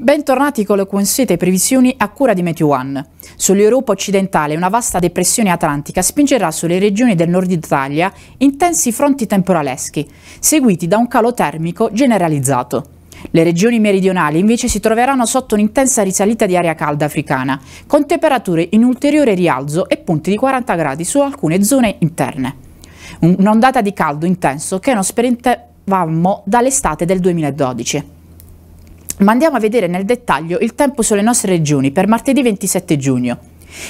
Bentornati con le consuete previsioni a cura di Meteo One. Sull'Europa occidentale una vasta depressione atlantica spingerà sulle regioni del nord Italia intensi fronti temporaleschi, seguiti da un calo termico generalizzato. Le regioni meridionali invece si troveranno sotto un'intensa risalita di aria calda africana, con temperature in ulteriore rialzo e punti di 40 gradi su alcune zone interne. Un'ondata di caldo intenso che non sperimentavamo dall'estate del 2012. Ma andiamo a vedere nel dettaglio il tempo sulle nostre regioni per martedì 27 giugno.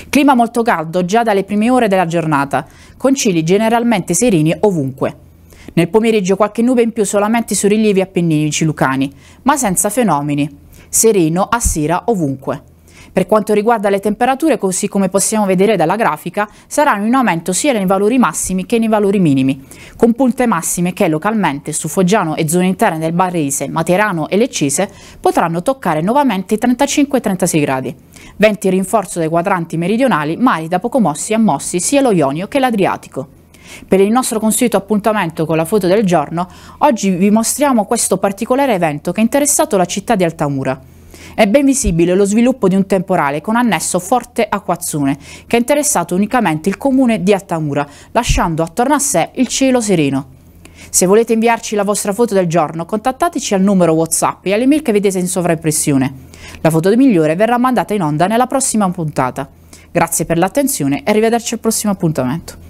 Clima molto caldo già dalle prime ore della giornata, con cieli generalmente serini ovunque. Nel pomeriggio qualche nube in più solamente su rilievi appenninici lucani, ma senza fenomeni. Sereno a sera ovunque. Per quanto riguarda le temperature, così come possiamo vedere dalla grafica, saranno in aumento sia nei valori massimi che nei valori minimi, con punte massime che localmente su Foggiano e zone interne del Barrese, Materano e Leccise potranno toccare nuovamente i 35-36 gradi. Venti rinforzo dei quadranti meridionali, mari da poco mossi a mossi sia lo Ionio che l'Adriatico. Per il nostro consueto appuntamento con la foto del giorno, oggi vi mostriamo questo particolare evento che ha interessato la città di Altamura. È ben visibile lo sviluppo di un temporale con annesso forte acquazzone, che ha interessato unicamente il comune di Attamura, lasciando attorno a sé il cielo sereno. Se volete inviarci la vostra foto del giorno, contattateci al numero WhatsApp e alle mail che vedete in sovraimpressione. La foto migliore verrà mandata in onda nella prossima puntata. Grazie per l'attenzione e arrivederci al prossimo appuntamento.